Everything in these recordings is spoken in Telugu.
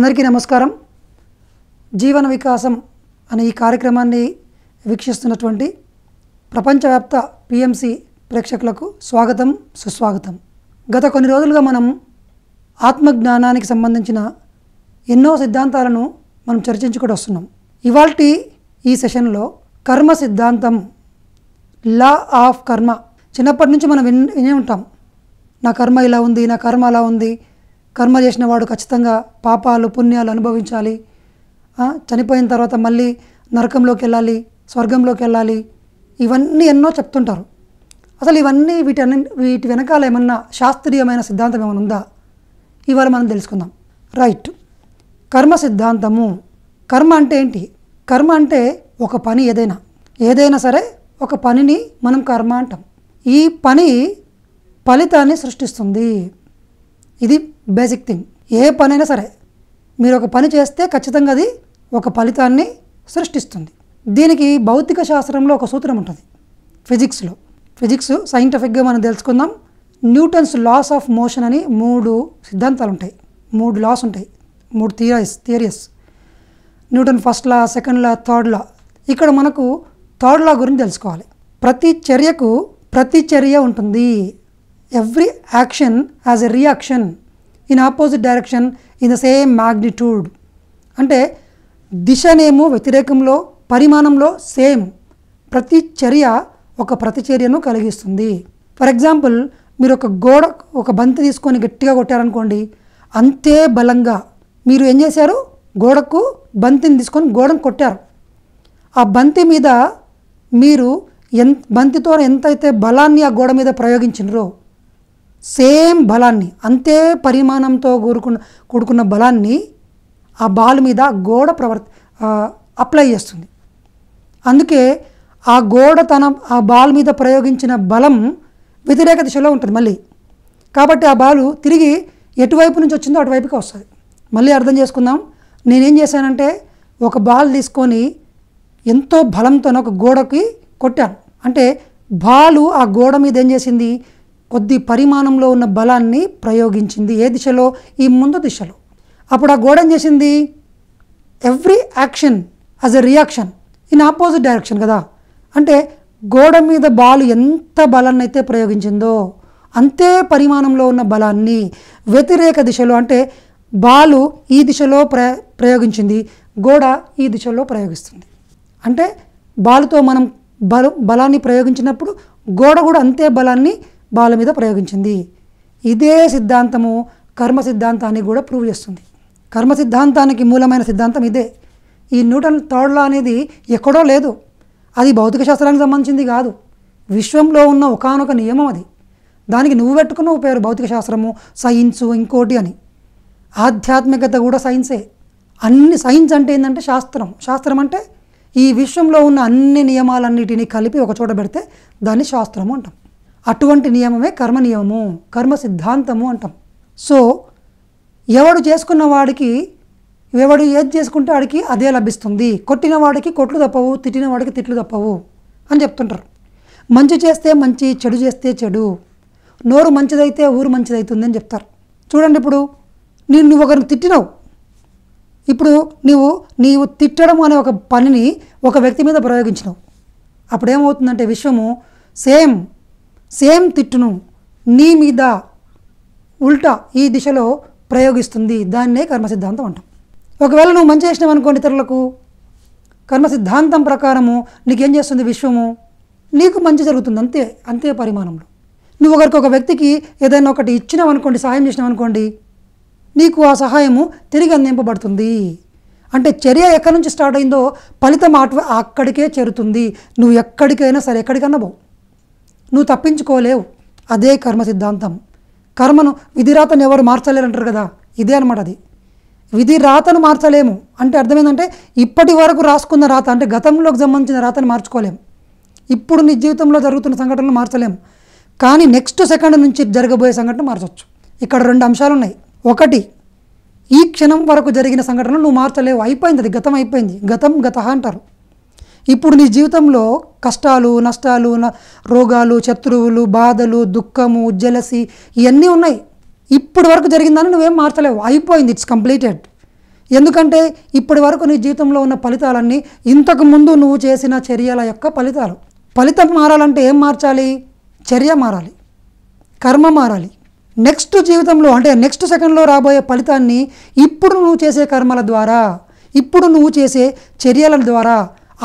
అందరికీ నమస్కారం జీవన వికాసం అనే ఈ కార్యక్రమాన్ని వీక్షిస్తున్నటువంటి ప్రపంచవ్యాప్త పిఎంసి ప్రేక్షకులకు స్వాగతం సుస్వాగతం గత కొన్ని రోజులుగా మనం ఆత్మజ్ఞానానికి సంబంధించిన ఎన్నో సిద్ధాంతాలను మనం చర్చించుకుంటూ వస్తున్నాం ఇవాల్టి ఈ సెషన్లో కర్మ సిద్ధాంతం లా ఆఫ్ కర్మ చిన్నప్పటి నుంచి మనం వినే ఉంటాం నా కర్మ ఇలా ఉంది నా కర్మ అలా ఉంది కర్మ చేసిన వాడు ఖచ్చితంగా పాపాలు పుణ్యాలు అనుభవించాలి చనిపోయిన తర్వాత మళ్ళీ నరకంలోకి వెళ్ళాలి స్వర్గంలోకి వెళ్ళాలి ఇవన్నీ ఎన్నో చెప్తుంటారు అసలు ఇవన్నీ వీటి వీటి వెనకాల ఏమన్నా శాస్త్రీయమైన సిద్ధాంతం ఏమైనా ఉందా ఇవాళ మనం తెలుసుకుందాం రైట్ కర్మ సిద్ధాంతము కర్మ అంటే ఏంటి కర్మ అంటే ఒక పని ఏదైనా ఏదైనా సరే ఒక పనిని మనం కర్మ అంటాం ఈ పని ఫలితాన్ని సృష్టిస్తుంది ఇది బేసిక్ థింగ్ ఏ పనైనా సరే మీరు ఒక పని చేస్తే ఖచ్చితంగా అది ఒక ఫలితాన్ని సృష్టిస్తుంది దీనికి భౌతిక శాస్త్రంలో ఒక సూత్రం ఉంటుంది ఫిజిక్స్లో ఫిజిక్స్ సైంటిఫిక్గా మనం తెలుసుకుందాం న్యూటన్స్ లాస్ ఆఫ్ మోషన్ అని మూడు సిద్ధాంతాలు ఉంటాయి మూడు లాస్ ఉంటాయి మూడు theories theories Newton first law second law third law ఇక్కడ మనకు థర్డ్ లా గురించి తెలుసుకోవాలి ప్రతి చర్యకు ప్రతి చర్య ఉంటుంది every action as a reaction in opposite direction in the same magnitude అంటే దిశనేమో వ్యతిరేకంలో పరిమాణంలో సేమ్ ప్రతి చర్య ఒక ప్రతిచర్యను కలిగిస్తుంది ఫర్ ఎగ్జాంపుల్ మీరు ఒక గోడ ఒక బంతి తీసుకొని గట్టిగా కొట్టారనుకోండి అంతే బలంగా మీరు ఏం చేశారు గోడకు బంతిని తీసుకొని గోడను కొట్టారు ఆ బంతి మీద మీరు ఎంత బంతితో ఎంతైతే బలాన్ని ఆ గోడ మీద ప్రయోగించినరో సేమ్ బలాన్ని అంతే పరిమాణంతో కూరుకున్న కూడుకున్న బలాన్ని ఆ బాల్ మీద గోడ ప్రవర్త అప్లై చేస్తుంది అందుకే ఆ గోడ తన ఆ బాల్ మీద ప్రయోగించిన బలం వ్యతిరేక దిశలో ఉంటుంది మళ్ళీ కాబట్టి ఆ బాలు తిరిగి ఎటువైపు నుంచి వచ్చిందో అటువైపుకి వస్తుంది మళ్ళీ అర్థం చేసుకుందాం నేనేం చేశానంటే ఒక బాల్ తీసుకొని ఎంతో బలంతో ఒక గోడకి కొట్టాను అంటే బాలు ఆ గోడ మీద ఏం చేసింది కొద్ది పరిమాణంలో ఉన్న బలాన్ని ప్రయోగించింది ఏ దిశలో ఈ ముందు దిశలో అప్పుడు ఆ గోడ ఏం చేసింది every action as a reaction in opposite direction కదా అంటే గోడ మీద బాలు ఎంత బలాన్ని అయితే ప్రయోగించిందో అంతే పరిమాణంలో ఉన్న బలాన్ని వ్యతిరేక దిశలో అంటే బాలు ఈ దిశలో ప్ర ప్రయోగించింది గోడ ఈ దిశలో ప్రయోగిస్తుంది అంటే బాలుతో మనం బల బలాన్ని ప్రయోగించినప్పుడు గోడ కూడా అంతే బలాన్ని బాల మీద ప్రయోగించింది ఇదే సిద్ధాంతము కర్మ సిద్ధాంతాన్ని కూడా ప్రూవ్ చేస్తుంది కర్మ సిద్ధాంతానికి మూలమైన సిద్ధాంతం ఇదే ఈ న్యూటన్ థర్డ్ లా అనేది ఎక్కడో లేదు అది భౌతిక శాస్త్రానికి సంబంధించింది కాదు విశ్వంలో ఉన్న ఒకనొక నియమం అది దానికి నువ్వు పెట్టుకున్న పేరు భౌతిక శాస్త్రము సైన్సు ఇంకోటి అని ఆధ్యాత్మికత కూడా సైన్సే అన్ని సైన్స్ అంటే ఏంటంటే శాస్త్రం శాస్త్రం అంటే ఈ విశ్వంలో ఉన్న అన్ని నియమాలన్నిటినీ కలిపి ఒక చోట పెడితే దాన్ని శాస్త్రము అంటాం అటువంటి నియమమే కర్మ నియమము కర్మ సిద్ధాంతము అంటాం సో ఎవడు చేసుకున్న వాడికి ఎవడు ఏది చేసుకుంటే వాడికి అదే లభిస్తుంది కొట్టిన వాడికి కొట్లు తప్పవు తిట్టిన వాడికి తిట్లు తప్పవు అని చెప్తుంటారు మంచి చేస్తే మంచి చెడు చేస్తే చెడు నోరు మంచిదైతే ఊరు మంచిదవుతుంది అని చెప్తారు చూడండి ఇప్పుడు నేను నువ్వు ఒకరిని తిట్టినావు ఇప్పుడు నీవు నీవు తిట్టడం అనే ఒక పనిని ఒక వ్యక్తి మీద ప్రయోగించినావు అప్పుడేమవుతుందంటే విశ్వము సేమ్ సేమ్ తిట్టును నీ మీద ఉల్టా ఈ దిశలో ప్రయోగిస్తుంది దాన్నే కర్మ సిద్ధాంతం అంటాం ఒకవేళ నువ్వు మంచి చేసినావు అనుకోండి ఇతరులకు కర్మ సిద్ధాంతం ప్రకారము నీకేం చేస్తుంది విశ్వము నీకు మంచి జరుగుతుంది అంతే అంతే పరిమాణంలో నువ్వు ఒకరికి ఒక వ్యక్తికి ఏదైనా ఒకటి ఇచ్చినావు అనుకోండి సహాయం చేసినావు అనుకోండి నీకు ఆ సహాయము తిరిగి అందింపబడుతుంది అంటే చర్య ఎక్కడి నుంచి స్టార్ట్ అయిందో ఫలితం అటు అక్కడికే చేరుతుంది నువ్వు ఎక్కడికైనా సరే ఎక్కడికన్నా పోవు నువ్వు తప్పించుకోలేవు అదే కర్మ సిద్ధాంతం కర్మను విధి రాతను ఎవరు మార్చలేరంటారు కదా ఇదే అనమాట అది విధి రాతను మార్చలేము అంటే అర్థమైందంటే ఇప్పటి వరకు రాసుకున్న రాత అంటే గతంలోకి సంబంధించిన రాతను మార్చుకోలేము ఇప్పుడు నీ జీవితంలో జరుగుతున్న సంఘటనలు మార్చలేము కానీ నెక్స్ట్ సెకండ్ నుంచి జరగబోయే సంఘటన మార్చవచ్చు ఇక్కడ రెండు అంశాలు ఉన్నాయి ఒకటి ఈ క్షణం వరకు జరిగిన సంఘటనలు నువ్వు మార్చలేవు అయిపోయింది అది గతం అయిపోయింది గతం గత అంటారు ఇప్పుడు నీ జీవితంలో కష్టాలు నష్టాలు రోగాలు శత్రువులు బాధలు దుఃఖము జలసి ఇవన్నీ ఉన్నాయి ఇప్పటి వరకు జరిగిందని నువ్వేం మార్చలేవు అయిపోయింది ఇట్స్ కంప్లీటెడ్ ఎందుకంటే ఇప్పటి వరకు నీ జీవితంలో ఉన్న ఫలితాలన్నీ ఇంతకు ముందు నువ్వు చేసిన చర్యల యొక్క ఫలితాలు ఫలితం మారాలంటే ఏం మార్చాలి చర్య మారాలి కర్మ మారాలి నెక్స్ట్ జీవితంలో అంటే నెక్స్ట్ సెకండ్లో రాబోయే ఫలితాన్ని ఇప్పుడు నువ్వు చేసే కర్మల ద్వారా ఇప్పుడు నువ్వు చేసే చర్యల ద్వారా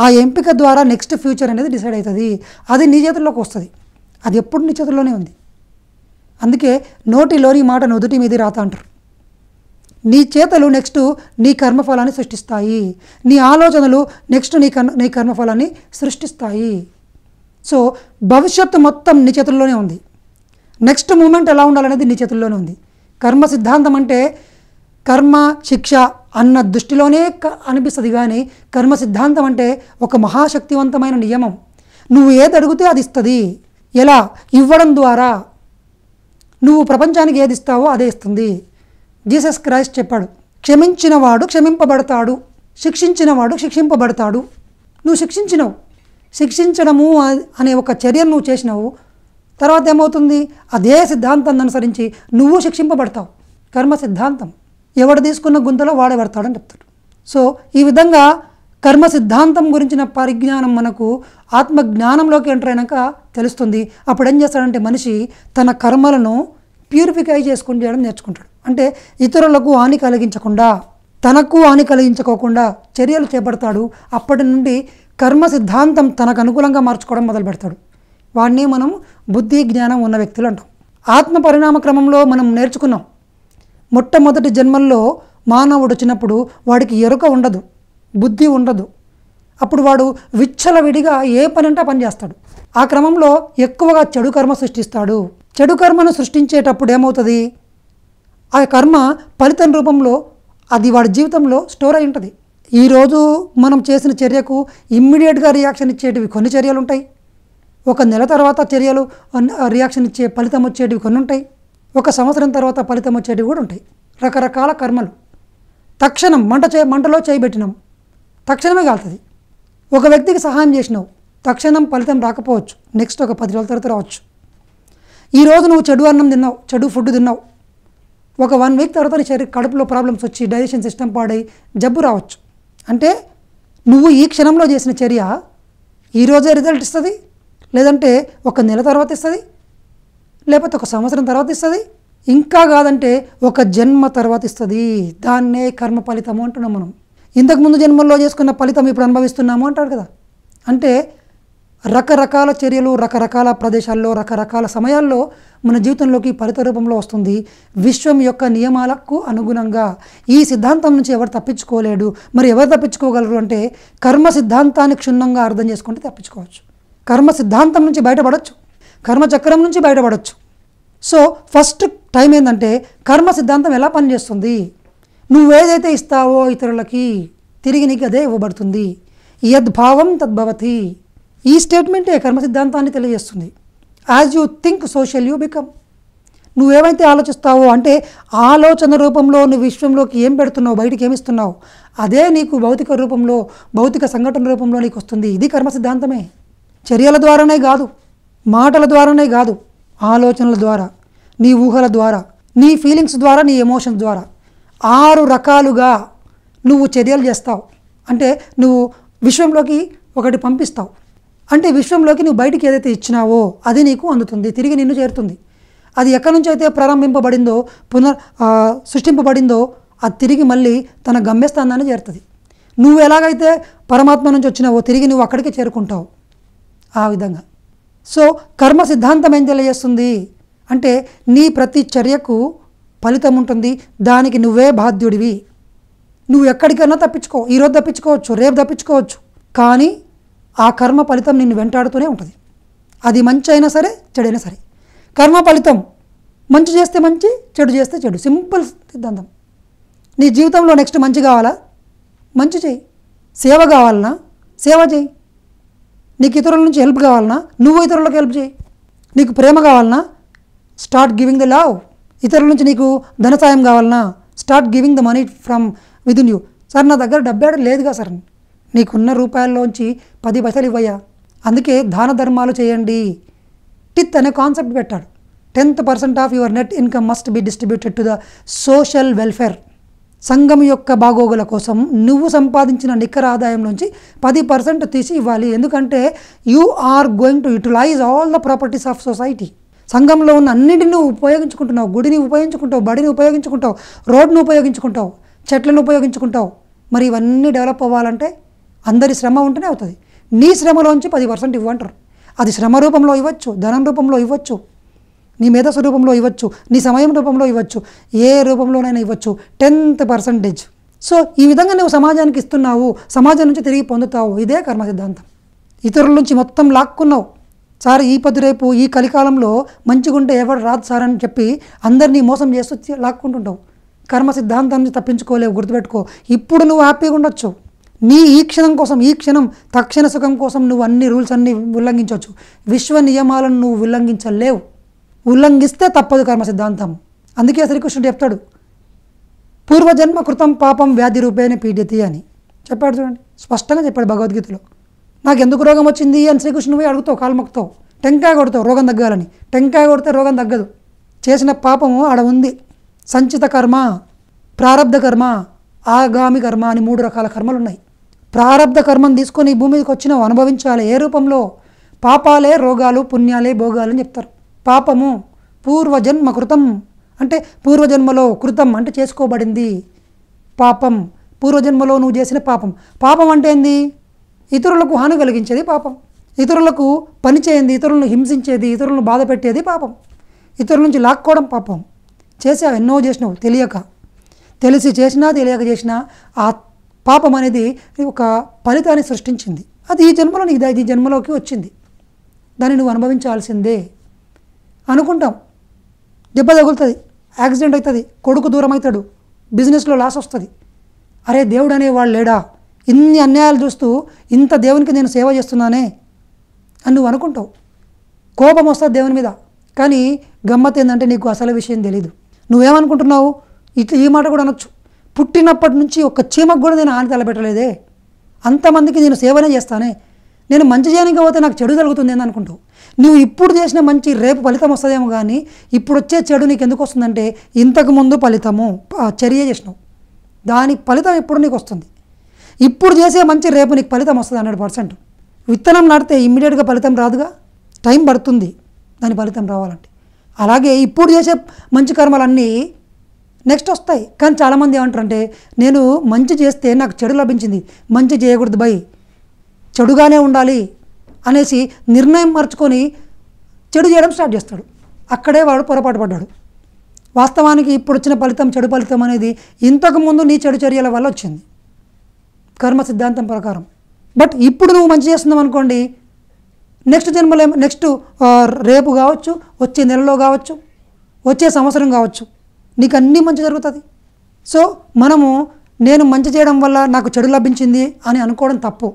ఆ ఎంపిక ద్వారా నెక్స్ట్ ఫ్యూచర్ అనేది డిసైడ్ అవుతుంది అది నీ చేతుల్లోకి వస్తుంది అది ఎప్పుడు నీ చేతుల్లోనే ఉంది అందుకే నోటిలోని మాట నుదుటి మీది రాత అంటారు నీ చేతలు నెక్స్ట్ నీ కర్మఫలాన్ని సృష్టిస్తాయి నీ ఆలోచనలు నెక్స్ట్ నీ కర్ నీ కర్మఫలాన్ని సృష్టిస్తాయి సో భవిష్యత్తు మొత్తం నీ చేతుల్లోనే ఉంది నెక్స్ట్ మూమెంట్ ఎలా ఉండాలనేది నీ చేతుల్లోనే ఉంది కర్మ సిద్ధాంతం అంటే కర్మ శిక్ష అన్న దృష్టిలోనే అనిపిస్తుంది కానీ కర్మ సిద్ధాంతం అంటే ఒక మహాశక్తివంతమైన నియమం నువ్వు ఏది అడిగితే అది ఇస్తుంది ఎలా ఇవ్వడం ద్వారా నువ్వు ప్రపంచానికి ఏది ఇస్తావో అదే ఇస్తుంది జీసస్ క్రైస్ట్ చెప్పాడు క్షమించినవాడు క్షమింపబడతాడు శిక్షించినవాడు శిక్షింపబడతాడు నువ్వు శిక్షించినవు శిక్షించడము అనే ఒక చర్యను నువ్వు చేసినావు తర్వాత ఏమవుతుంది అదే సిద్ధాంతాన్ని అనుసరించి నువ్వు శిక్షింపబడతావు కర్మ సిద్ధాంతం ఎవడు తీసుకున్న గుంతలో వాడే పడతాడని చెప్తాడు సో ఈ విధంగా కర్మ సిద్ధాంతం గురించిన పరిజ్ఞానం మనకు ఆత్మజ్ఞానంలోకి ఎంటర్ అయినాక తెలుస్తుంది అప్పుడు ఏం చేస్తాడంటే మనిషి తన కర్మలను ప్యూరిఫికై చేసుకుని చేయడం నేర్చుకుంటాడు అంటే ఇతరులకు హాని కలిగించకుండా తనకు హాని కలిగించుకోకుండా చర్యలు చేపడతాడు అప్పటి నుండి కర్మ సిద్ధాంతం తనకు అనుకూలంగా మార్చుకోవడం మొదలు పెడతాడు వాడిని మనం బుద్ధి జ్ఞానం ఉన్న వ్యక్తులు అంటాం ఆత్మ పరిణామ క్రమంలో మనం నేర్చుకున్నాం మొట్టమొదటి జన్మల్లో మానవుడు వచ్చినప్పుడు వాడికి ఎరుక ఉండదు బుద్ధి ఉండదు అప్పుడు వాడు విచ్చలవిడిగా ఏ పని అంటే పని చేస్తాడు ఆ క్రమంలో ఎక్కువగా చెడు కర్మ సృష్టిస్తాడు చెడు కర్మను సృష్టించేటప్పుడు ఏమవుతుంది ఆ కర్మ ఫలితం రూపంలో అది వాడి జీవితంలో స్టోర్ అయి ఉంటుంది ఈరోజు మనం చేసిన చర్యకు ఇమ్మీడియట్గా రియాక్షన్ ఇచ్చేటివి కొన్ని చర్యలు ఉంటాయి ఒక నెల తర్వాత చర్యలు రియాక్షన్ ఇచ్చే ఫలితం వచ్చేటివి కొన్ని ఉంటాయి ఒక సంవత్సరం తర్వాత ఫలితం వచ్చేటివి కూడా ఉంటాయి రకరకాల కర్మలు తక్షణం మంట చే మంటలో చేయబెట్టినాం తక్షణమే కాలుతుంది ఒక వ్యక్తికి సహాయం చేసినావు తక్షణం ఫలితం రాకపోవచ్చు నెక్స్ట్ ఒక పది రోజుల తర్వాత రావచ్చు ఈరోజు నువ్వు చెడు అన్నం తిన్నావు చెడు ఫుడ్ తిన్నావు ఒక వన్ వీక్ తర్వాత నీ శరీర కడుపులో ప్రాబ్లమ్స్ వచ్చి డైజెషన్ సిస్టమ్ పాడై జబ్బు రావచ్చు అంటే నువ్వు ఈ క్షణంలో చేసిన చర్య ఈరోజే రిజల్ట్ ఇస్తుంది లేదంటే ఒక నెల తర్వాత ఇస్తుంది లేకపోతే ఒక సంవత్సరం తర్వాత ఇస్తుంది ఇంకా కాదంటే ఒక జన్మ తర్వాత ఇస్తుంది దాన్నే కర్మ ఫలితము అంటున్నాం మనం ఇంతకుముందు జన్మల్లో చేసుకున్న ఫలితం ఇప్పుడు అనుభవిస్తున్నాము అంటాడు కదా అంటే రకరకాల చర్యలు రకరకాల ప్రదేశాల్లో రకరకాల సమయాల్లో మన జీవితంలోకి ఫలిత రూపంలో వస్తుంది విశ్వం యొక్క నియమాలకు అనుగుణంగా ఈ సిద్ధాంతం నుంచి ఎవరు తప్పించుకోలేడు మరి ఎవరు తప్పించుకోగలరు అంటే కర్మ సిద్ధాంతాన్ని క్షుణ్ణంగా అర్థం చేసుకుంటే తప్పించుకోవచ్చు కర్మ సిద్ధాంతం నుంచి బయటపడవచ్చు కర్మచక్రం నుంచి బయటపడవచ్చు సో ఫస్ట్ టైం ఏంటంటే కర్మ సిద్ధాంతం ఎలా పనిచేస్తుంది నువ్వేదైతే ఇస్తావో ఇతరులకి తిరిగి నీకు అదే ఇవ్వబడుతుంది యద్భావం తద్భవతి ఈ స్టేట్మెంటే కర్మ సిద్ధాంతాన్ని తెలియజేస్తుంది as you think so shall you become నువ్వేమైతే ఆలోచిస్తావో అంటే ఆలోచన రూపంలో నువ్వు విశ్వంలోకి ఏం పెడుతున్నావు బయటికి ఏమిస్తున్నావు అదే నీకు భౌతిక రూపంలో భౌతిక సంఘటన రూపంలో నీకు వస్తుంది ఇది కర్మ సిద్ధాంతమే చర్యల ద్వారానే కాదు మాటల ద్వారానే కాదు ఆలోచనల ద్వారా నీ ఊహల ద్వారా నీ ఫీలింగ్స్ ద్వారా నీ ఎమోషన్స్ ద్వారా ఆరు రకాలుగా నువ్వు చర్యలు చేస్తావు అంటే నువ్వు విశ్వంలోకి ఒకటి పంపిస్తావు అంటే విశ్వంలోకి నువ్వు బయటికి ఏదైతే ఇచ్చినావో అది నీకు అందుతుంది తిరిగి నిన్ను చేరుతుంది అది ఎక్కడి నుంచి అయితే ప్రారంభింపబడిందో పునర్ సృష్టింపబడిందో అది తిరిగి మళ్ళీ తన గమ్యస్థానాన్ని చేరుతుంది నువ్వు ఎలాగైతే పరమాత్మ నుంచి వచ్చినావో తిరిగి నువ్వు అక్కడికి చేరుకుంటావు ఆ విధంగా సో కర్మ సిద్ధాంతం ఏం తెలియజేస్తుంది అంటే నీ ప్రతి చర్యకు ఫలితం ఉంటుంది దానికి నువ్వే బాధ్యుడివి నువ్వు ఎక్కడికైనా తప్పించుకో ఈరోజు తప్పించుకోవచ్చు రేపు తప్పించుకోవచ్చు కానీ ఆ కర్మ ఫలితం నిన్ను వెంటాడుతూనే ఉంటుంది అది మంచి అయినా సరే చెడైనా సరే కర్మ ఫలితం మంచి చేస్తే మంచి చెడు చేస్తే చెడు సింపుల్ సిద్ధాంతం నీ జీవితంలో నెక్స్ట్ మంచి కావాలా మంచి చేయి సేవ కావాలన్నా సేవ చేయి నీకు ఇతరుల నుంచి హెల్ప్ కావాలన్నా నువ్వు ఇతరులకు హెల్ప్ చేయి నీకు ప్రేమ కావాలన్నా స్టార్ట్ గివింగ్ ద లవ్ ఇతరుల నుంచి నీకు ధన సాయం కావాలన్నా start giving the money from in you sir నా దగ్గర డబ్బేడ లేదుగా సార్ నీకున్న రూపాయల్లోంచి పది పైసలు ఇవ్వయా అందుకే దాన ధర్మాలు చేయండి టిత్ అనే కాన్సెప్ట్ పెట్టాడు tenth percent of your net income must be distributed to the social welfare సంఘం యొక్క బాగోగుల కోసం నువ్వు సంపాదించిన నికర ఆదాయం నుంచి పది పర్సెంట్ తీసి ఇవ్వాలి ఎందుకంటే you are going to utilize all the properties of society సంఘంలో ఉన్న అన్నిటిని నువ్వు ఉపయోగించుకుంటున్నావు గుడిని ఉపయోగించుకుంటావు బడిని ఉపయోగించుకుంటావు రోడ్ను ఉపయోగించుకుంటావు చెట్లను ఉపయోగించుకుంటావు మరి ఇవన్నీ డెవలప్ అవ్వాలంటే అందరి శ్రమ ఉంటేనే అవుతుంది నీ శ్రమలోంచి పది పర్సెంట్ ఇవ్వంటారు అది శ్రమ రూపంలో ఇవ్వచ్చు ధనం రూపంలో ఇవ్వచ్చు నీ మేధస్సు రూపంలో ఇవ్వచ్చు నీ సమయం రూపంలో ఇవ్వచ్చు ఏ రూపంలోనైనా ఇవ్వచ్చు టెన్త్ పర్సంటేజ్ సో ఈ విధంగా నువ్వు సమాజానికి ఇస్తున్నావు సమాజం నుంచి తిరిగి పొందుతావు ఇదే కర్మ సిద్ధాంతం ఇతరుల నుంచి మొత్తం లాక్కున్నావు సార్ ఈ పొద్దు రేపు ఈ కలికాలంలో మంచిగుంటే ఎవరు రాదు సార్ అని చెప్పి అందరినీ మోసం చేస్తూ లాక్కుంటుంటావు కర్మ సిద్ధాంతాన్ని తప్పించుకోలేవు గుర్తుపెట్టుకో ఇప్పుడు నువ్వు హ్యాపీగా ఉండొచ్చు నీ ఈ క్షణం కోసం ఈ క్షణం తక్షణ సుఖం కోసం నువ్వు అన్ని రూల్స్ అన్నీ ఉల్లంఘించవచ్చు విశ్వ నియమాలను నువ్వు ఉల్లంఘించలేవు ఉల్లంఘిస్తే తప్పదు కర్మ సిద్ధాంతం అందుకే శ్రీకృష్ణుడు చెప్తాడు పూర్వజన్మ కృతం పాపం వ్యాధి రూపేణ పీడితి అని చెప్పాడు చూడండి స్పష్టంగా చెప్పాడు భగవద్గీతలో నాకు ఎందుకు రోగం వచ్చింది అని శ్రీకృష్ణుడు పోయి అడుగుతావు కాలుమొక్కుతావు టెంకాయ కొడతావు రోగం తగ్గాలని టెంకాయ కొడితే రోగం తగ్గదు చేసిన పాపము ఆడ ఉంది సంచిత కర్మ ప్రారంధ కర్మ ఆగామి కర్మ అని మూడు రకాల కర్మలు ఉన్నాయి ప్రారంధ కర్మను తీసుకొని భూమికి వచ్చినావు అనుభవించాలి ఏ రూపంలో పాపాలే రోగాలు పుణ్యాలే భోగాలు అని చెప్తారు పాపము పూర్వజన్మ కృతం అంటే పూర్వజన్మలో కృతం అంటే చేసుకోబడింది పాపం పూర్వజన్మలో నువ్వు చేసిన పాపం పాపం అంటే ఏంది ఇతరులకు హాని కలిగించేది పాపం ఇతరులకు పని చేయింది ఇతరులను హింసించేది ఇతరులను బాధ పెట్టేది పాపం ఇతరుల నుంచి లాక్కోవడం పాపం చేసావు ఎన్నో చేసినావు తెలియక తెలిసి చేసినా తెలియక చేసినా ఆ పాపం అనేది ఒక ఫలితాన్ని సృష్టించింది అది ఈ జన్మలో నీ జన్మలోకి వచ్చింది దాన్ని నువ్వు అనుభవించాల్సిందే అనుకుంటాం దెబ్బ తగులుతుంది యాక్సిడెంట్ అవుతుంది కొడుకు దూరం అవుతాడు బిజినెస్లో లాస్ వస్తుంది అరే దేవుడు అనేవాడు లేడా ఇన్ని అన్యాయాలు చూస్తూ ఇంత దేవునికి నేను సేవ చేస్తున్నానే అని నువ్వు అనుకుంటావు కోపం వస్తుంది దేవుని మీద కానీ గమ్మత్ ఏంటంటే నీకు అసలు విషయం తెలీదు నువ్వేమనుకుంటున్నావు ఇట్లా ఈ మాట కూడా అనొచ్చు పుట్టినప్పటి నుంచి ఒక చీమకు కూడా నేను ఆని తలబెట్టలేదే అంతమందికి నేను సేవనే చేస్తానే నేను మంచి చేయడానికి పోతే నాకు చెడు జరుగుతుంది అని అనుకుంటూ నువ్వు ఇప్పుడు చేసిన మంచి రేపు ఫలితం వస్తుందేమో కానీ ఇప్పుడు వచ్చే చెడు నీకు ఎందుకు వస్తుందంటే ఇంతకుముందు ఫలితము చర్య చేసినావు దాని ఫలితం ఇప్పుడు నీకు వస్తుంది ఇప్పుడు చేసే మంచి రేపు నీకు ఫలితం వస్తుంది హండ్రెడ్ పర్సెంట్ విత్తనం నాటితే ఇమ్మీడియట్గా ఫలితం రాదుగా టైం పడుతుంది దాని ఫలితం రావాలంటే అలాగే ఇప్పుడు చేసే మంచి కర్మలన్నీ నెక్స్ట్ వస్తాయి కానీ చాలామంది ఏమంటారంటే నేను మంచి చేస్తే నాకు చెడు లభించింది మంచి చేయకూడదు బై చెడుగానే ఉండాలి అనేసి నిర్ణయం మార్చుకొని చెడు చేయడం స్టార్ట్ చేస్తాడు అక్కడే వాడు పొరపాటు పడ్డాడు వాస్తవానికి ఇప్పుడు వచ్చిన ఫలితం చెడు ఫలితం అనేది ఇంతకుముందు నీ చెడు చర్యల వల్ల వచ్చింది కర్మ సిద్ధాంతం ప్రకారం బట్ ఇప్పుడు నువ్వు మంచి చేస్తున్నావు అనుకోండి నెక్స్ట్ జన్మలో నెక్స్ట్ రేపు కావచ్చు వచ్చే నెలలో కావచ్చు వచ్చే సంవత్సరం కావచ్చు నీకు అన్నీ మంచి జరుగుతుంది సో మనము నేను మంచి చేయడం వల్ల నాకు చెడు లభించింది అని అనుకోవడం తప్పు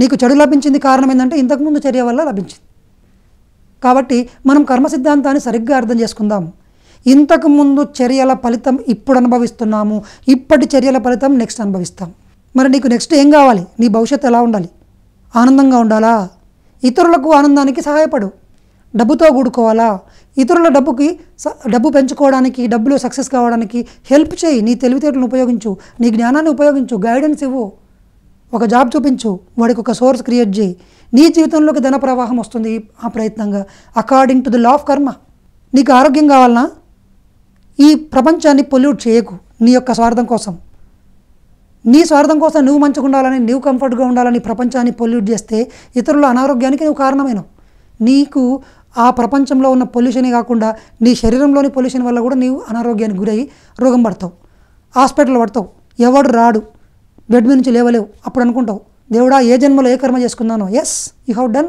నీకు చెడు లభించింది కారణం ఏంటంటే ఇంతకుముందు చర్య వల్ల లభించింది కాబట్టి మనం కర్మ సిద్ధాంతాన్ని సరిగ్గా అర్థం చేసుకుందాం ఇంతకుముందు చర్యల ఫలితం ఇప్పుడు అనుభవిస్తున్నాము ఇప్పటి చర్యల ఫలితం నెక్స్ట్ అనుభవిస్తాం మరి నీకు నెక్స్ట్ ఏం కావాలి నీ భవిష్యత్తు ఎలా ఉండాలి ఆనందంగా ఉండాలా ఇతరులకు ఆనందానికి సహాయపడు డబ్బుతో కూడుకోవాలా ఇతరుల డబ్బుకి డబ్బు పెంచుకోవడానికి డబ్బులో సక్సెస్ కావడానికి హెల్ప్ చేయి నీ తెలివితేటలను ఉపయోగించు నీ జ్ఞానాన్ని ఉపయోగించు గైడెన్స్ ఇవ్వు ఒక జాబ్ చూపించు వాడికి ఒక సోర్స్ క్రియేట్ చేయి నీ జీవితంలోకి ధన ప్రవాహం వస్తుంది ఆ ప్రయత్నంగా according to the law of karma నీకు ఆరోగ్యం కావాలన్నా ఈ ప్రపంచాన్ని పొల్యూట్ చేయకు నీ యొక్క స్వార్థం కోసం నీ స్వార్థం కోసం నువ్వు మంచిగా ఉండాలని నువ్వు కంఫర్ట్గా ఉండాలని ప్రపంచాన్ని పొల్యూట్ చేస్తే ఇతరుల అనారోగ్యానికి నువ్వు కారణమైన నీకు ఆ ప్రపంచంలో ఉన్న పొల్యూషనే కాకుండా నీ శరీరంలోని పొల్యూషన్ వల్ల కూడా నీవు అనారోగ్యానికి గురై రోగం పడతావు హాస్పిటల్ పడతావు ఎవడు రాడు బెడ్ మీద నుంచి లేవలేవు అప్పుడు అనుకుంటావు దేవుడా ఏ జన్మలో ఏ కర్మ చేసుకున్నాను ఎస్ యూ హ్యావ్ డన్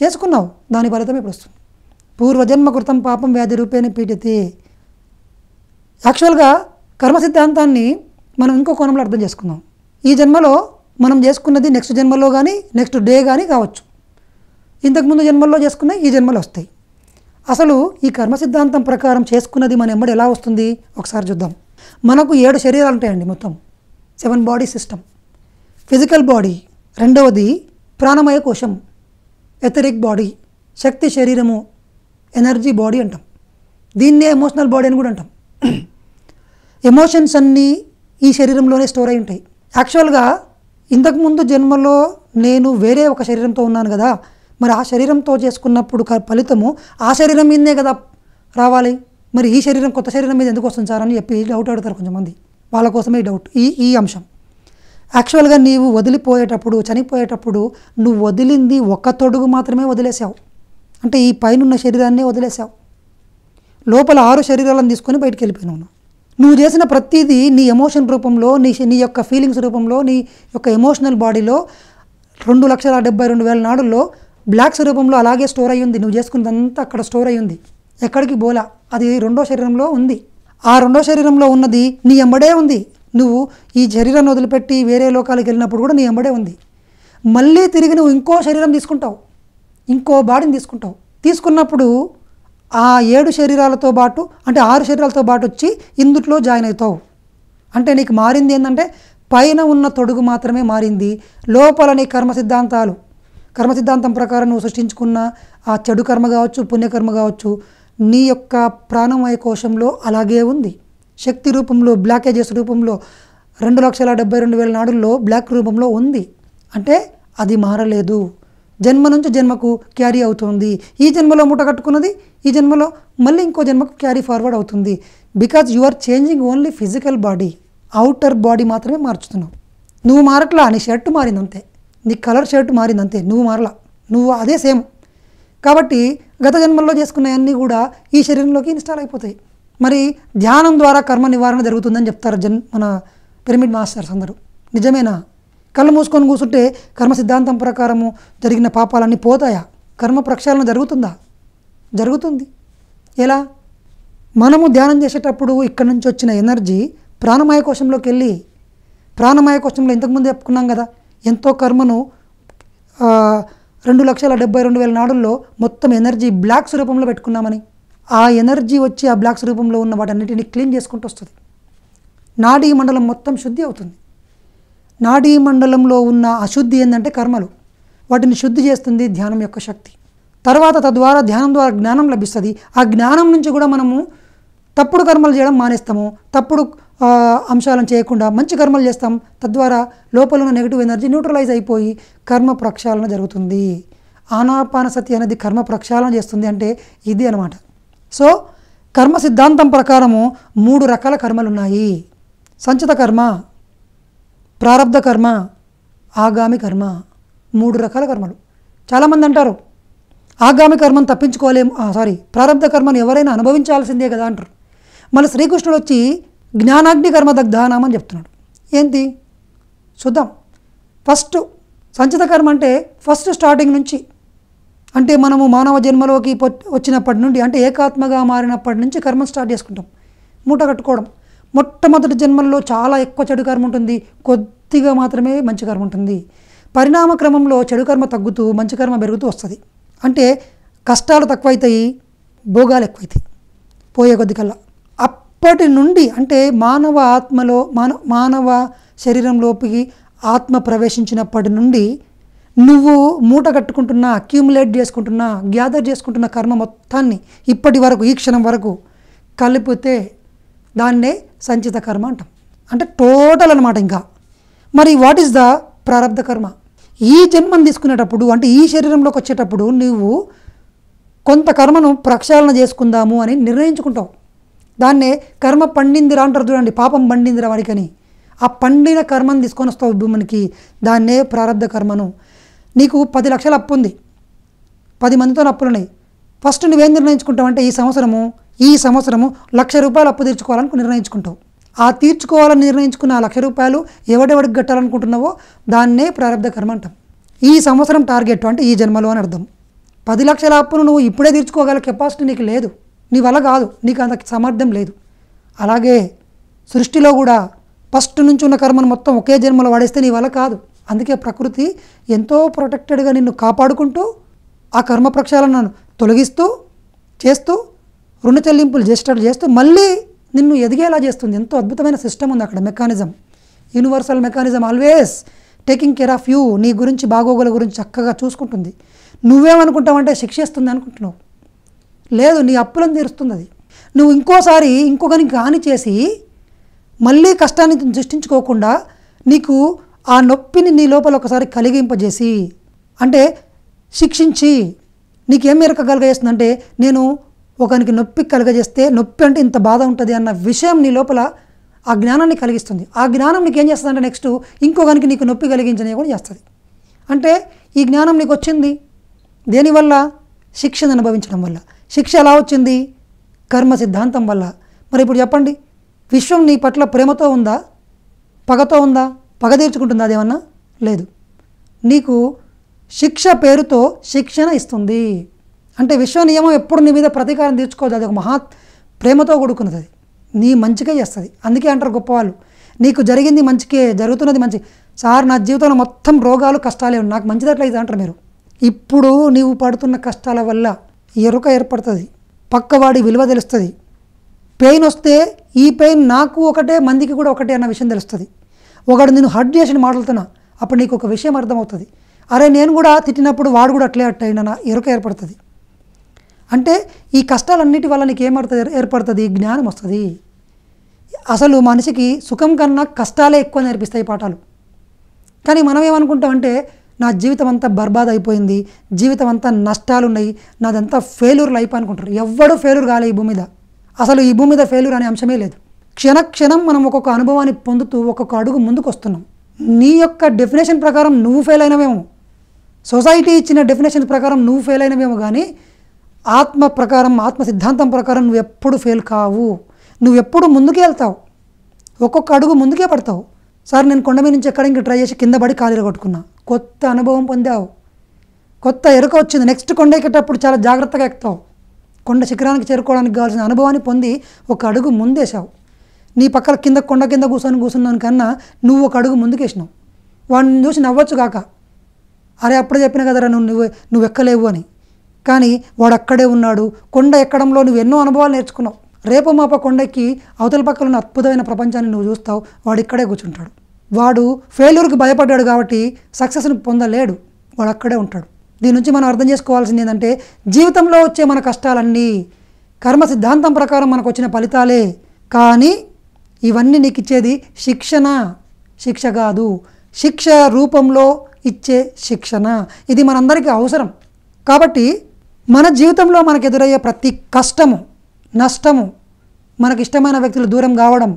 చేసుకున్నావు దాని ఫలితం ఇప్పుడు వస్తుంది పూర్వజన్మ కృతం పాపం వ్యాధి రూపేణ పీడితి యాక్చువల్గా కర్మ సిద్ధాంతాన్ని మనం ఇంకో కోణంలో అర్థం చేసుకుందాం ఈ జన్మలో మనం చేసుకున్నది నెక్స్ట్ జన్మలో కానీ నెక్స్ట్ డే కానీ కావచ్చు ఇంతకుముందు జన్మల్లో చేసుకున్నాయి ఈ జన్మలో వస్తాయి అసలు ఈ కర్మ సిద్ధాంతం ప్రకారం చేసుకున్నది మన ఎమ్మడి ఎలా వస్తుంది ఒకసారి చూద్దాం మనకు ఏడు శరీరాలు ఉంటాయండి మొత్తం seven body system physical body రెండవది ప్రాణమయ కోశం ఎథరిక్ బాడీ శక్తి శరీరము ఎనర్జీ బాడీ అంటాం దీన్నే ఎమోషనల్ బాడీ అని కూడా అంటాం ఎమోషన్స్ అన్నీ ఈ శరీరంలోనే స్టోర్ అయి ఉంటాయి యాక్చువల్గా ఇంతకుముందు జన్మలో నేను వేరే ఒక శరీరంతో ఉన్నాను కదా మరి ఆ శరీరంతో చేసుకున్నప్పుడు ఫలితము ఆ శరీరం మీదే కదా రావాలి మరి ఈ శరీరం కొత్త శరీరం మీద ఎందుకు వస్తుంది సార్ అని చెప్పి డౌట్ అడుగుతారు కొంతమంది వాళ్ళ కోసమే డౌట్ ఈ ఈ అంశం యాక్చువల్గా నీవు వదిలిపోయేటప్పుడు చనిపోయేటప్పుడు నువ్వు వదిలింది ఒక్క తొడుగు మాత్రమే వదిలేసావు అంటే ఈ పైనున్న శరీరాన్ని వదిలేసావు లోపల ఆరు శరీరాలను తీసుకొని బయటికి వెళ్ళిపోయినావు నువ్వు చేసిన ప్రతిదీ నీ ఎమోషన్ రూపంలో నీ నీ యొక్క ఫీలింగ్స్ రూపంలో నీ యొక్క ఎమోషనల్ బాడీలో రెండు లక్షల డెబ్బై రెండు వేల నాడుల్లో బ్లాక్స్ రూపంలో అలాగే స్టోర్ అయ్యింది నువ్వు చేసుకున్నదంతా అక్కడ స్టోర్ అయ్యింది ఎక్కడికి బోలా అది రెండో శరీరంలో ఉంది ఆ రెండో శరీరంలో ఉన్నది నీ ఎంబడే ఉంది నువ్వు ఈ శరీరాన్ని వదిలిపెట్టి వేరే లోకాలకు వెళ్ళినప్పుడు కూడా నీ ఎంబడే ఉంది మళ్ళీ తిరిగి నువ్వు ఇంకో శరీరం తీసుకుంటావు ఇంకో బాడీని తీసుకుంటావు తీసుకున్నప్పుడు ఆ ఏడు శరీరాలతో పాటు అంటే ఆరు శరీరాలతో పాటు వచ్చి ఇందుట్లో జాయిన్ అవుతావు అంటే నీకు మారింది ఏంటంటే పైన ఉన్న తొడుగు మాత్రమే మారింది లోపల నీ కర్మ సిద్ధాంతాలు కర్మ సిద్ధాంతం ప్రకారం నువ్వు సృష్టించుకున్న ఆ చెడు కర్మ కావచ్చు పుణ్యకర్మ కావచ్చు నీ యొక్క ప్రాణమయ కోశంలో అలాగే ఉంది శక్తి రూపంలో బ్లాకేజెస్ రూపంలో రెండు లక్షల డెబ్బై రెండు వేల నాడుల్లో బ్లాక్ రూపంలో ఉంది అంటే అది మారలేదు జన్మ నుంచి జన్మకు క్యారీ అవుతుంది ఈ జన్మలో మూట కట్టుకున్నది ఈ జన్మలో మళ్ళీ ఇంకో జన్మకు క్యారీ ఫార్వర్డ్ అవుతుంది because you are changing only physical body outer body మాత్రమే మార్చుతున్నావు నువ్వు మారట్లా నీ షర్ట్ మారిందంతే నీ కలర్ షర్ట్ మారిందంతే నువ్వు మారలా నువ్వు అదే సేమ్ కాబట్టి గత జన్మల్లో చేసుకున్నవన్నీ కూడా ఈ శరీరంలోకి ఇన్స్టాల్ అయిపోతాయి మరి ధ్యానం ద్వారా కర్మ నివారణ జరుగుతుందని చెప్తారు జన్ మన పిరమిడ్ మాస్టర్స్ అందరూ నిజమేనా కళ్ళు మూసుకొని కూర్చుంటే కర్మ సిద్ధాంతం ప్రకారము జరిగిన పాపాలన్నీ పోతాయా కర్మ ప్రక్షాళన జరుగుతుందా జరుగుతుంది ఎలా మనము ధ్యానం చేసేటప్పుడు ఇక్కడి నుంచి వచ్చిన ఎనర్జీ ప్రాణమాయ కోశంలోకి వెళ్ళి ప్రాణమాయ కోశంలో ఇంతకుముందు చెప్పుకున్నాం కదా ఎంతో కర్మను రెండు లక్షల డెబ్బై రెండు వేల నాడుల్లో మొత్తం ఎనర్జీ బ్లాక్స్ రూపంలో పెట్టుకున్నామని ఆ ఎనర్జీ వచ్చి ఆ బ్లాక్స్ రూపంలో ఉన్న వాటన్నిటిని క్లీన్ చేసుకుంటూ వస్తుంది నాడీ మండలం మొత్తం శుద్ధి అవుతుంది నాడీ మండలంలో ఉన్న అశుద్ధి ఏంటంటే కర్మలు వాటిని శుద్ధి చేస్తుంది ధ్యానం యొక్క శక్తి తర్వాత తద్వారా ధ్యానం ద్వారా జ్ఞానం లభిస్తుంది ఆ జ్ఞానం నుంచి కూడా మనము తప్పుడు కర్మలు చేయడం మానేస్తాము తప్పుడు అంశాలను చేయకుండా మంచి కర్మలు చేస్తాం తద్వారా లోపల ఉన్న నెగిటివ్ ఎనర్జీ న్యూట్రలైజ్ అయిపోయి కర్మ ప్రక్షాళన జరుగుతుంది సతి అనేది కర్మ ప్రక్షాళన చేస్తుంది అంటే ఇది అనమాట సో కర్మ సిద్ధాంతం ప్రకారము మూడు రకాల కర్మలు ఉన్నాయి సంచిత కర్మ ప్రారంధ కర్మ ఆగామి కర్మ మూడు రకాల కర్మలు చాలామంది అంటారు ఆగామి కర్మను తప్పించుకోలేము సారీ ప్రారంధ కర్మను ఎవరైనా అనుభవించాల్సిందే కదా అంటారు మళ్ళీ శ్రీకృష్ణుడు వచ్చి జ్ఞానాగ్ని కర్మదగ్ధానామని చెప్తున్నాడు ఏంటి చూద్దాం ఫస్ట్ సంచిత కర్మ అంటే ఫస్ట్ స్టార్టింగ్ నుంచి అంటే మనము మానవ జన్మలోకి వచ్చినప్పటి నుండి అంటే ఏకాత్మగా మారినప్పటి నుంచి కర్మ స్టార్ట్ చేసుకుంటాం మూట కట్టుకోవడం మొట్టమొదటి జన్మల్లో చాలా ఎక్కువ చెడు కర్మ ఉంటుంది కొద్దిగా మాత్రమే మంచి కర్మ ఉంటుంది పరిణామ క్రమంలో చెడు కర్మ తగ్గుతూ మంచి కర్మ పెరుగుతూ వస్తుంది అంటే కష్టాలు తక్కువైతాయి భోగాలు ఎక్కువైతాయి పోయే కొద్ది కల్లా అప్పటి నుండి అంటే మానవ ఆత్మలో మాన మానవ శరీరంలోపికి ఆత్మ ప్రవేశించినప్పటి నుండి నువ్వు మూట కట్టుకుంటున్న అక్యూములేట్ చేసుకుంటున్న గ్యాదర్ చేసుకుంటున్న కర్మ మొత్తాన్ని ఇప్పటి వరకు ఈ క్షణం వరకు కలిపితే దాన్నే సంచిత కర్మ అంటాం అంటే టోటల్ అనమాట ఇంకా మరి వాట్ ఈస్ ద ప్రారంధ కర్మ ఈ జన్మను తీసుకునేటప్పుడు అంటే ఈ శరీరంలోకి వచ్చేటప్పుడు నువ్వు కొంత కర్మను ప్రక్షాళన చేసుకుందాము అని నిర్ణయించుకుంటావు దాన్నే కర్మ పండిందిరా అంటారు చూడండి పాపం పండిందిరా వాడికని ఆ పండిన కర్మను తీసుకొని వస్తావు భూమునికి దాన్నే ప్రారంధ కర్మను నీకు పది లక్షల అప్పు ఉంది పది మందితో అప్పులు ఉన్నాయి ఫస్ట్ నువ్వేం నిర్ణయించుకుంటావు అంటే ఈ సంవత్సరము ఈ సంవత్సరము లక్ష రూపాయలు అప్పు తీర్చుకోవాలని నిర్ణయించుకుంటావు ఆ తీర్చుకోవాలని నిర్ణయించుకున్న ఆ లక్ష రూపాయలు ఎవడెవడికి కట్టాలనుకుంటున్నావో దాన్నే ప్రారంధ కర్మ అంటాం ఈ సంవత్సరం టార్గెట్ అంటే ఈ జన్మలో అని అర్థం పది లక్షల అప్పును నువ్వు ఇప్పుడే తీర్చుకోగల కెపాసిటీ నీకు లేదు నీ వల్ల కాదు నీకు అంత సామర్థ్యం లేదు అలాగే సృష్టిలో కూడా ఫస్ట్ నుంచి ఉన్న కర్మను మొత్తం ఒకే జన్మలో వాడేస్తే నీ వల్ల కాదు అందుకే ప్రకృతి ఎంతో ప్రొటెక్టెడ్గా నిన్ను కాపాడుకుంటూ ఆ కర్మ ప్రక్షాళనను తొలగిస్తూ చేస్తూ రుణ చెల్లింపులు చేసేటట్లు చేస్తూ మళ్ళీ నిన్ను ఎదిగేలా చేస్తుంది ఎంతో అద్భుతమైన సిస్టమ్ ఉంది అక్కడ mechanism universal mechanism always taking care of you నీ గురించి బాగోగుల గురించి చక్కగా చూసుకుంటుంది నువ్వేమనుకుంటావంటే శిక్షిస్తుంది అనుకుంటున్నావు లేదు నీ అప్పులను తీరుస్తుంది అది నువ్వు ఇంకోసారి ఇంకొకని హాని చేసి మళ్ళీ కష్టాన్ని సృష్టించుకోకుండా నీకు ఆ నొప్పిని నీ లోపల ఒకసారి కలిగింపజేసి అంటే శిక్షించి నీకేం మేరకు అంటే నేను ఒకనికి నొప్పి కలగజేస్తే నొప్పి అంటే ఇంత బాధ ఉంటుంది అన్న విషయం నీ లోపల ఆ జ్ఞానాన్ని కలిగిస్తుంది ఆ జ్ఞానం నీకు ఏం చేస్తుందంటే నెక్స్ట్ ఇంకొకరికి నీకు నొప్పి కలిగించని కూడా చేస్తుంది అంటే ఈ జ్ఞానం నీకు వచ్చింది దేనివల్ల శిక్షణ అనుభవించడం వల్ల శిక్ష ఎలా వచ్చింది కర్మ సిద్ధాంతం వల్ల మరి ఇప్పుడు చెప్పండి విశ్వం నీ పట్ల ప్రేమతో ఉందా పగతో ఉందా పగ తీర్చుకుంటుందా అదేమన్నా లేదు నీకు శిక్ష పేరుతో శిక్షణ ఇస్తుంది అంటే విశ్వ నియమం ఎప్పుడు నీ మీద ప్రతీకారం తీర్చుకోదు అది ఒక మహా ప్రేమతో కూడుకున్నది అది నీ మంచికే చేస్తుంది అందుకే అంటారు గొప్పవాళ్ళు నీకు జరిగింది మంచికే జరుగుతున్నది మంచి సార్ నా జీవితంలో మొత్తం రోగాలు కష్టాలే నాకు మంచిదట్లయితే అంటారు మీరు ఇప్పుడు నీవు పడుతున్న కష్టాల వల్ల ఎరుక ఏర్పడతది పక్కవాడి విలువా దలుస్తది పెయిన్ వస్తే ఈ పెయిన్ నాకు ఒకటే మందికి కూడా ఒకటే అన్న విషయం తెలుస్తది ఒకడు నిన్ను హర్ట్ చేసినా మాటల్తనా అప్పుడు నీకు ఒక విషయం అర్థమవుతది अरे నేను కూడా తిట్టినప్పుడు వాడి గుడ అట్ల అట్టైన నా ఎరుక ఏర్పడతది అంటే ఈ కష్టాలన్నిటి వల్ల నీకు ఏమర్తు ఏర్పడతది జ్ఞానం వస్తది అసలు మనిషికి సుఖం కన్నా కష్టాలే ఎక్కువ నేర్పిస్తాయి పాఠాలు కానీ మనం ఏమనుకుంటాం అంటే నా జీవితం అంతా బర్బాద్ అయిపోయింది జీవితం అంతా నష్టాలు ఉన్నాయి నాదంతా ఫెయిల్యూర్ లైఫ్ అనుకుంటారు ఎవ్వడూ ఫెయిల్యూర్ కాలే ఈ భూమి మీద అసలు ఈ భూమి మీద ఫెయిల్యూర్ అనే అంశమే లేదు క్షణ క్షణం మనం ఒక్కొక్క అనుభవాన్ని పొందుతూ ఒక్కొక్క అడుగు ముందుకు వస్తున్నాం నీ యొక్క డెఫినేషన్ ప్రకారం నువ్వు ఫెయిల్ అయినవేమో సొసైటీ ఇచ్చిన డెఫినేషన్ ప్రకారం నువ్వు ఫెయిల్ అయినవేమో కానీ ఆత్మ ప్రకారం ఆత్మ సిద్ధాంతం ప్రకారం నువ్వు ఎప్పుడు ఫెయిల్ కావు నువ్వు ఎప్పుడు ముందుకే వెళ్తావు ఒక్కొక్క అడుగు ముందుకే పడతావు సార్ నేను కొండ మీద నుంచి ఎక్కడానికి ట్రై చేసి కింద పడి కాలు కొట్టుకున్నా కొత్త అనుభవం పొందావు కొత్త ఎరుక వచ్చింది నెక్స్ట్ కొండ ఎక్కేటప్పుడు చాలా జాగ్రత్తగా ఎక్కుతావు కొండ శిఖరానికి చేరుకోవడానికి కావాల్సిన అనుభవాన్ని పొంది ఒక అడుగు ముందేశావు నీ పక్కన కింద కొండ కింద కూర్చొని కూర్చున్నాను కన్నా నువ్వు ఒక అడుగు ముందుకేసినావు వాడిని చూసి నవ్వచ్చు కాక అరే అప్పుడే చెప్పిన కదరా నువ్వు నువ్వు నువ్వు ఎక్కలేవు అని కానీ వాడు అక్కడే ఉన్నాడు కొండ ఎక్కడంలో నువ్వు ఎన్నో అనుభవాలు నేర్చుకున్నావు రేపు మాప కొండకి అవతల పక్కల ఉన్న అద్భుతమైన ప్రపంచాన్ని నువ్వు చూస్తావు వాడు ఇక్కడే కూర్చుంటాడు వాడు ఫెయిల్యూర్కి భయపడ్డాడు కాబట్టి సక్సెస్ను పొందలేడు వాడు అక్కడే ఉంటాడు దీని నుంచి మనం అర్థం చేసుకోవాల్సింది ఏంటంటే జీవితంలో వచ్చే మన కష్టాలన్నీ కర్మ సిద్ధాంతం ప్రకారం మనకు వచ్చిన ఫలితాలే కానీ ఇవన్నీ నీకు ఇచ్చేది శిక్షణ శిక్ష కాదు శిక్ష రూపంలో ఇచ్చే శిక్షణ ఇది మనందరికీ అవసరం కాబట్టి మన జీవితంలో మనకు ఎదురయ్యే ప్రతి కష్టము నష్టము మనకు ఇష్టమైన వ్యక్తులు దూరం కావడం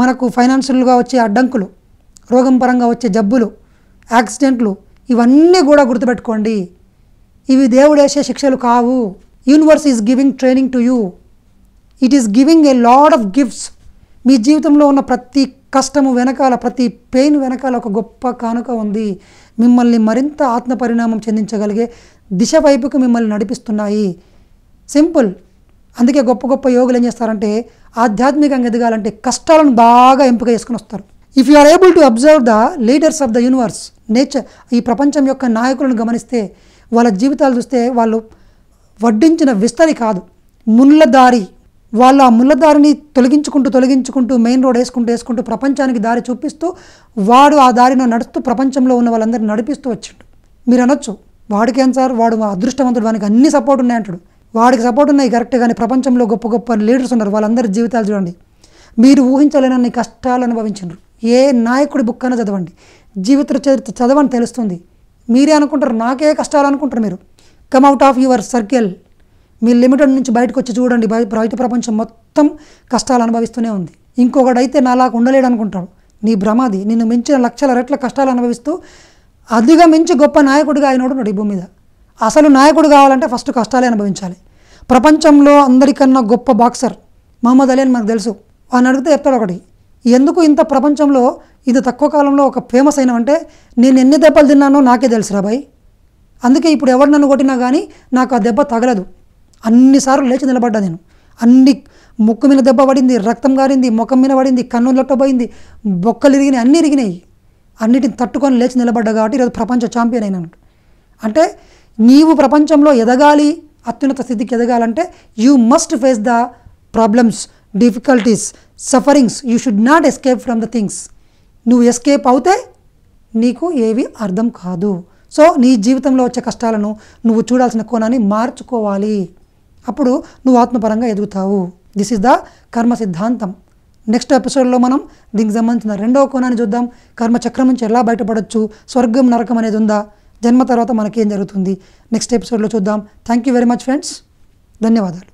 మనకు ఫైనాన్షియల్గా వచ్చే అడ్డంకులు రోగం పరంగా వచ్చే జబ్బులు యాక్సిడెంట్లు ఇవన్నీ కూడా గుర్తుపెట్టుకోండి ఇవి దేవుడు వేసే శిక్షలు కావు universe is giving training to you it is giving a lot of gifts మీ జీవితంలో ఉన్న ప్రతి కష్టము వెనకాల ప్రతి పెయిన్ వెనకాల ఒక గొప్ప కానుక ఉంది మిమ్మల్ని మరింత ఆత్మ పరిణామం చెందించగలిగే దిశ వైపుకు మిమ్మల్ని నడిపిస్తున్నాయి సింపుల్ అందుకే గొప్ప గొప్ప యోగులు ఏం చేస్తారంటే ఆధ్యాత్మికంగా ఎదగాలంటే కష్టాలను బాగా ఎంపిక చేసుకుని వస్తారు if you are able to observe the leaders of the universe nature ఈ ప్రపంచం యొక్క నాయకులను గమనిస్తే వాళ్ళ జీవితాలు చూస్తే వాళ్ళు వడ్డించిన విస్తరి కాదు ముళ్ళదారి వాళ్ళు ఆ ముళ్ళదారిని తొలగించుకుంటూ తొలగించుకుంటూ మెయిన్ రోడ్ వేసుకుంటూ వేసుకుంటూ ప్రపంచానికి దారి చూపిస్తూ వాడు ఆ దారిని నడుస్తూ ప్రపంచంలో ఉన్న వాళ్ళందరినీ నడిపిస్తూ వచ్చాడు మీరు అనొచ్చు వాడికి సార్ వాడు మా అదృష్టవంతుడు వానికి అన్ని సపోర్ట్ ఉన్నాయంటాడు వాడికి సపోర్ట్ ఉన్నాయి కరెక్ట్ కానీ ప్రపంచంలో గొప్ప గొప్ప లీడర్స్ ఉన్నారు వాళ్ళందరి జీవితాలు చూడండి మీరు ఊహించలేనన్ని కష్టాలు అనుభవించారు ఏ నాయకుడి బుక్ అయినా చదవండి జీవిత చరిత్ర చదవని తెలుస్తుంది మీరే అనుకుంటారు నాకే కష్టాలు అనుకుంటారు మీరు come out of your circle మీ లిమిటెడ్ నుంచి బయటకు వచ్చి చూడండి బయట ప్రపంచం మొత్తం కష్టాలు అనుభవిస్తూనే ఉంది ఇంకొకడైతే నాలాగా ఉండలేడు అనుకుంటాడు నీ భ్రమాది నిన్ను మించిన లక్షల రెట్ల కష్టాలు అనుభవిస్తూ అదిగా మించి గొప్ప నాయకుడిగా ఆయన ఉన్నాడు ఈ భూమి మీద అసలు నాయకుడు కావాలంటే ఫస్ట్ కష్టాలే అనుభవించాలి ప్రపంచంలో అందరికన్నా గొప్ప బాక్సర్ మహమ్మద్ అలీ అని మనకు తెలుసు వాడిని అడిగితే చెప్తాడు ఒకటి ఎందుకు ఇంత ప్రపంచంలో ఇంత తక్కువ కాలంలో ఒక ఫేమస్ అయినామంటే నేను ఎన్ని దెబ్బలు తిన్నానో నాకే తెలుసురా రాబాయ్ అందుకే ఇప్పుడు ఎవరు నన్ను కొట్టినా కానీ నాకు ఆ దెబ్బ తగలదు అన్నిసార్లు లేచి నిలబడ్డా నేను అన్ని ముక్కు మీద దెబ్బ పడింది రక్తం గారింది ముఖం మీద పడింది కన్ను లొట్టబోయింది బొక్కలు ఇరిగినాయి అన్నీ ఇరిగినాయి అన్నిటిని తట్టుకొని లేచి నిలబడ్డా కాబట్టి ఈరోజు ప్రపంచ ఛాంపియన్ అయినాను అంటే నీవు ప్రపంచంలో ఎదగాలి అత్యున్నత స్థితికి ఎదగాలంటే you must face the problems difficulties sufferings you should not escape from the things నువ్వు ఎస్కేప్ అవుతే నీకు ఏవి అర్థం కాదు సో నీ జీవితంలో వచ్చే కష్టాలను నువ్వు చూడాల్సిన కోణాన్ని మార్చుకోవాలి అప్పుడు నువ్వు ఆత్మపరంగా ఎదుగుతావు దిస్ ఇస్ ద కర్మ సిద్ధాంతం నెక్స్ట్ ఎపిసోడ్లో మనం దీనికి సంబంధించిన రెండవ కోణాన్ని చూద్దాం కర్మచక్రం నుంచి ఎలా బయటపడవచ్చు స్వర్గం నరకం అనేది ఉందా జన్మ తర్వాత మనకేం జరుగుతుంది నెక్స్ట్ ఎపిసోడ్లో చూద్దాం thank you very much friends ధన్యవాదాలు